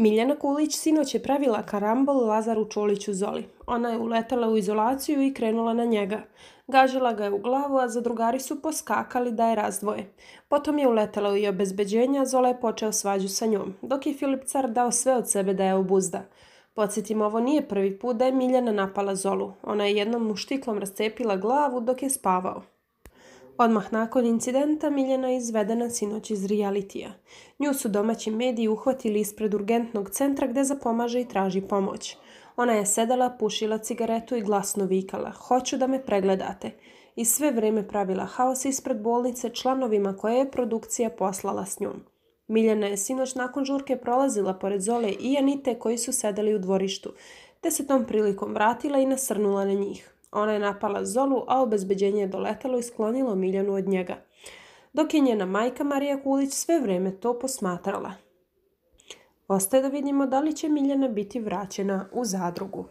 Miljana Kulić sinoć je pravila karambol Lazaru Čoliću Zoli. Ona je uletala u izolaciju i krenula na njega. Gažila ga je u glavu, a zadrugari su poskakali da je razdvoje. Potom je uletala i obezbeđenja, Zola je počeo svađu sa njom, dok je Filip Car dao sve od sebe da je obuzda. Podsjetim, ovo nije prvi put da je Miljana napala Zolu. Ona je jednom muštiklom štiklom rascepila glavu dok je spavao. Odmah nakon incidenta Miljana je izvedena sinoć iz realitija. Nju su domaći mediji uhvatili ispred urgentnog centra gde zapomaže i traži pomoć. Ona je sedala, pušila cigaretu i glasno vikala «Hoću da me pregledate» i sve vrijeme pravila haos ispred bolnice članovima koje je produkcija poslala s njom. Miljana je sinoć nakon žurke prolazila pored Zole i Janite koji su sedeli u dvorištu, te se tom prilikom vratila i nasrnula na njih. Ona je napala Zolu, a obezbeđenje je doletalo i sklonilo Miljanu od njega, dok je njena majka Marija Kulić sve vrijeme to posmatrala. Ostaje da vidimo da li će Miljana biti vraćena u zadrugu.